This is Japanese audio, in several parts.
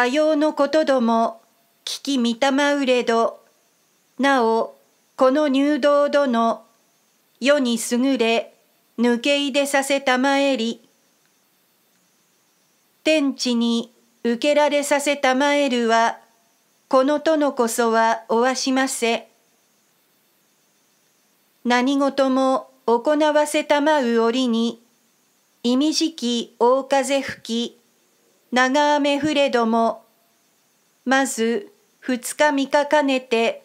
かようのことども聞き見たまうれどなおこの入道殿世に優れ抜け入れさせたまえり天地に受けられさせたまえるはこの殿こそはおわしませ何事も行わせたまう折に意味じき大風吹き長雨ふれどもまず二日三日かねて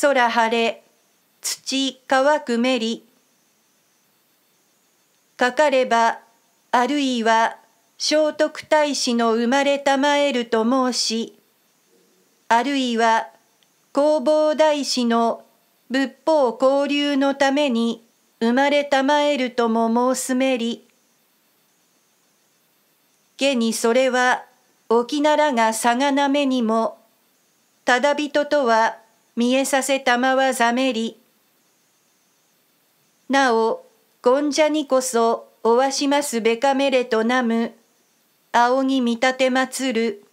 空晴れ土乾くめりかかればあるいは聖徳太子の生まれたまえると申しあるいは弘法大師の仏法交流のために生まれたまえるとも申すめり現にそれは沖ならがさがなめにもただ人とは見えさせたまわざめりなおゴンジャにこそおわしますべかめれとなむ仰ぎ見立てまつる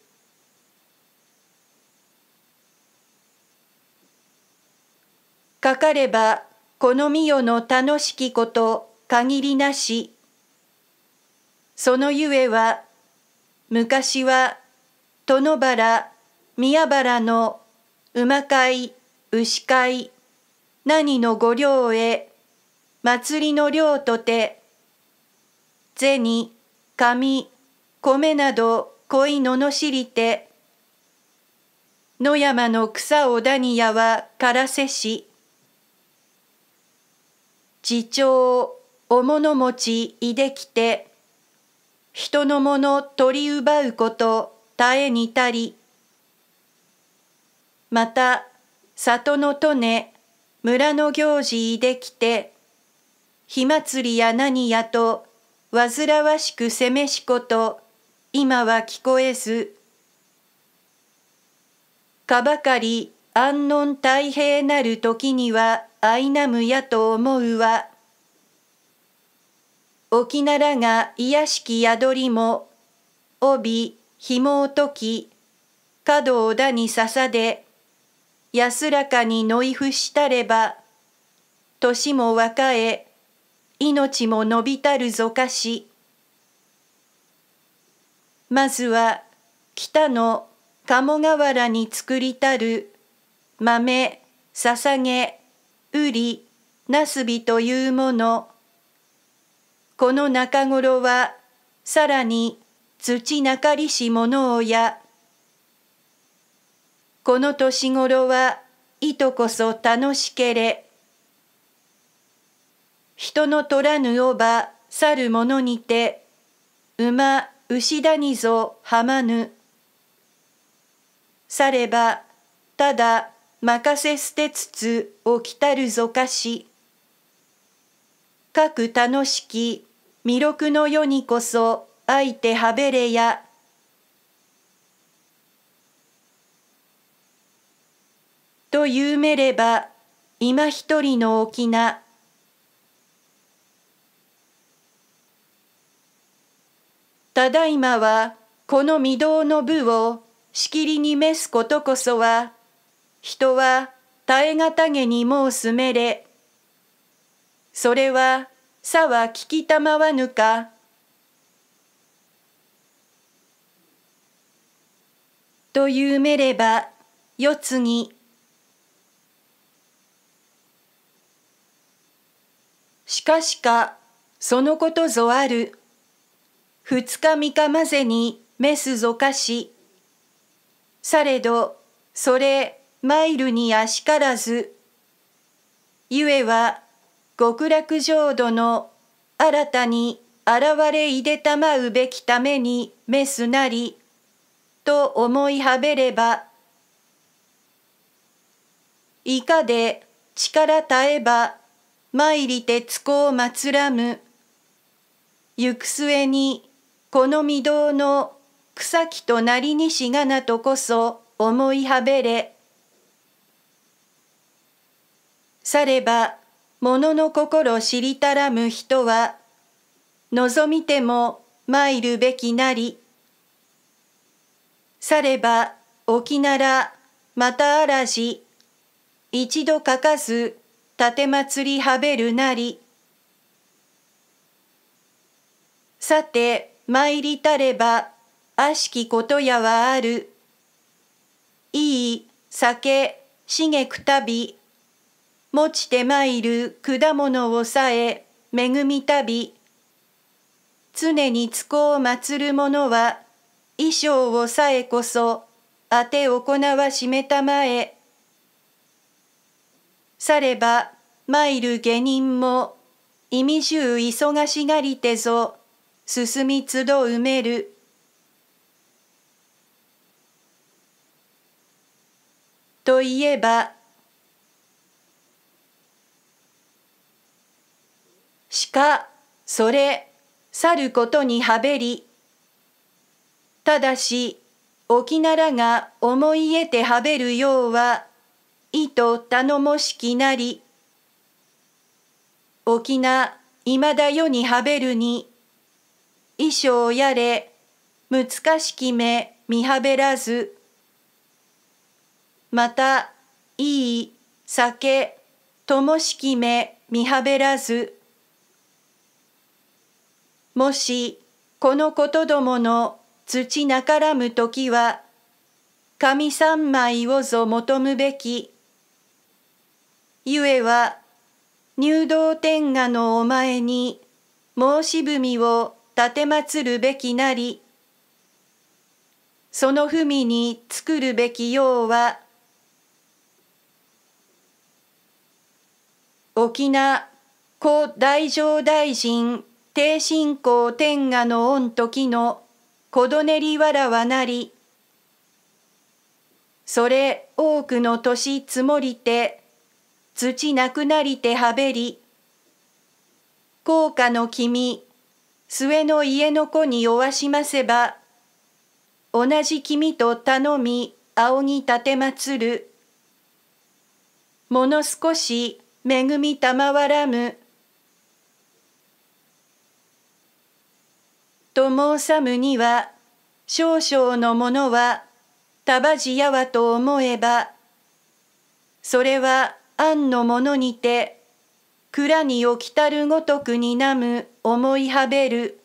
かかればこのみよの楽しきこと限りなしそのゆえは昔は殿原宮原の馬い牛い何の御領へ祭りの領とて銭紙米など恋ののしりて野山の草をダニヤは枯らせし自長お物持ちいできて人のもの取り奪うこと耐えにたりまた里の利村の行事できて火祭りや何やと煩わしくせめしこと今は聞こえずかばかり安穏太平なる時にはあいなむやと思うは沖ならが癒しき宿りも帯紐を解き角をだに笹で安らかにのいふしたれば年も若え命も伸びたるぞかしまずは北の鴨川に作りたる豆捧げ瓜なすびというものこの中頃はさらに土なかりし物親この年頃はいとこそ楽しけれ人の取らぬおば去る者にて馬牛だにぞはまぬ去ればただ任せ捨てつつ起きたるぞかしかく楽しき弥勒の世にこそ相手はべれやとゆめれば今一人の沖縄ただいまはこの御堂の部をしきりに召すことこそは人は耐え難げにもうすめれそれは、さは聞きたまわぬか。とゆめれば、よつぎ。しかしか、そのことぞある。二日三日まぜに、メスぞかし。されど、それ、マイルにあしからず。ゆえは、極楽浄土の新たに現れいでたまうべきためにメスなりと思いはべればいかで力絶えば参りてつこをまつらむ行く末にこの御堂の草木となりにしがなとこそ思いはべれされば物の心知りたらむ人は望みても参るべきなりされば沖ならまた嵐一度かかず。盾祭りはべるなりさて参りたれば悪しきことやはあるいい酒しげくたび持ちてまいる果物をさえ恵みたび常に都を祀る者は衣装をさえこそあて行わしめたまえされば参る下人も意味中忙しがりてぞ進みつど埋めるといえばかそれ去ることにはべりただし沖ならが思い得てはべるようは意図頼もしきなり沖ないまだ世にはべるに衣装やれ難しき目見はべらずまたいい酒ともしき目見はべらずもしこのことどもの土なからむ時は神三枚をぞ求むべきゆえは入道天下のお前に申し文を奉てまつるべきなりその文に作るべきようは沖縄古大乗大臣低信仰天下の御時のこどねりわらわなりそれ多くの年積もりて土なくなりてはべり高価の君末の家の子におわしませば同じ君と頼み仰ぎ立てまつるもの少し恵みたまわらむと申さむには少々のものは束じやわと思えばそれは庵のものにて蔵に置きたるごとくになむ思いはべる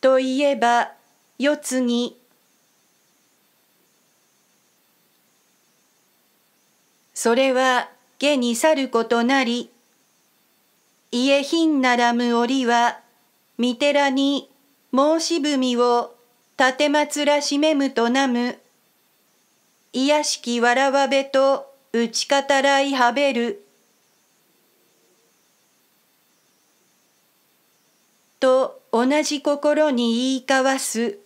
といえばよつぎそれは下に去ることなり家品ならむ折は、御寺に申し文を立つらしめむとなむ。やしきわらわべと打ち方らいはべる。と同じ心に言い交わす。